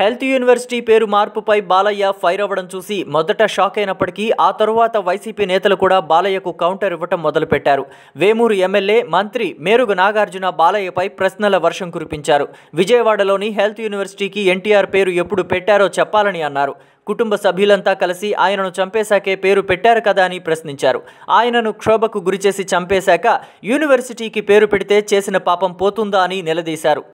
health university పేరు మార్పుపై Balayya fire అవ్వడం చూసి మొదట షాక్ అయినప్పటికీ ఆ తరువాత వైసీపీ నేతలు కూడా బాలయ్యకు కౌంటర్ ఇవ్వటం మొదలుపెట్టారు వేమూరు ఎమ్మెల్యే మంత్రి మేరుగు నాగార్జున బాలయ్యపై ప్రశ్నల వర్షం కురిపించారు విజయవాడలోని హెల్త్ యూనివర్సిటీకి ఎన్టీఆర్ పేరు ఎప్పుడు పెట్టారో చెప్పాలని అన్నారు కుటుంబ సభ్యులంతా కలిసి ఆయనను చంపేశాకే పేరు పెట్టారు కదా అని ప్రశ్నించారు ఆయనను క్షోభకు గురిచేసి చంపేశాక యూనివర్సిటీకి పేరు పెడితే చేసిన పాపం పోతుందా అని నిలదీశారు